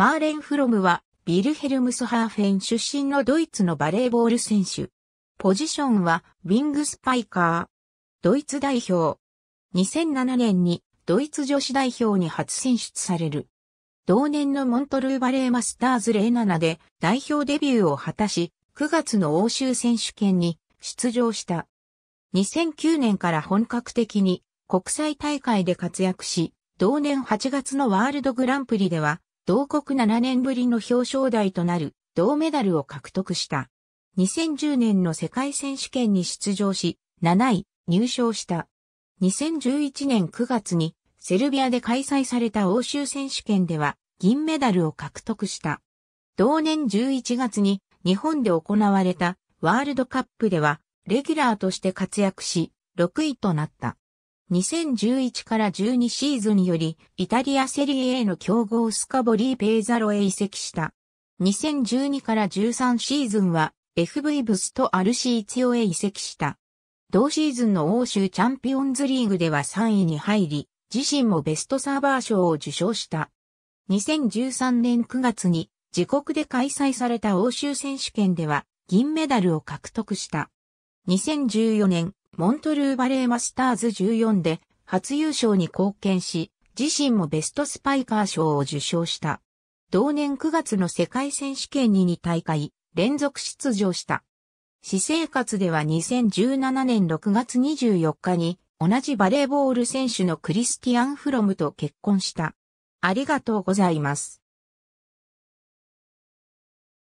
マーレン・フロムは、ビルヘルムスハーフェン出身のドイツのバレーボール選手。ポジションは、ウィングスパイカー。ドイツ代表。2007年に、ドイツ女子代表に初選出される。同年のモントルーバレーマスターズ07で代表デビューを果たし、9月の欧州選手権に出場した。2009年から本格的に国際大会で活躍し、同年8月のワールドグランプリでは同国7年ぶりの表彰台となる銅メダルを獲得した。2010年の世界選手権に出場し、7位入賞した。2011年9月にセルビアで開催された欧州選手権では銀メダルを獲得した。同年11月に日本で行われたワールドカップではレギュラーとして活躍し、6位となった。2011から12シーズンより、イタリアセリエへの強豪スカボリー・ペーザロへ移籍した。2012から13シーズンは、FV ブスとアルシーツヨへ移籍した。同シーズンの欧州チャンピオンズリーグでは3位に入り、自身もベストサーバー賞を受賞した。2013年9月に自国で開催された欧州選手権では銀メダルを獲得した。2014年モントルーバレーマスターズ14で初優勝に貢献し、自身もベストスパイカー賞を受賞した。同年9月の世界選手権に2大会連続出場した。私生活では2017年6月24日に同じバレーボール選手のクリスティアン・フロムと結婚した。ありがとうございます。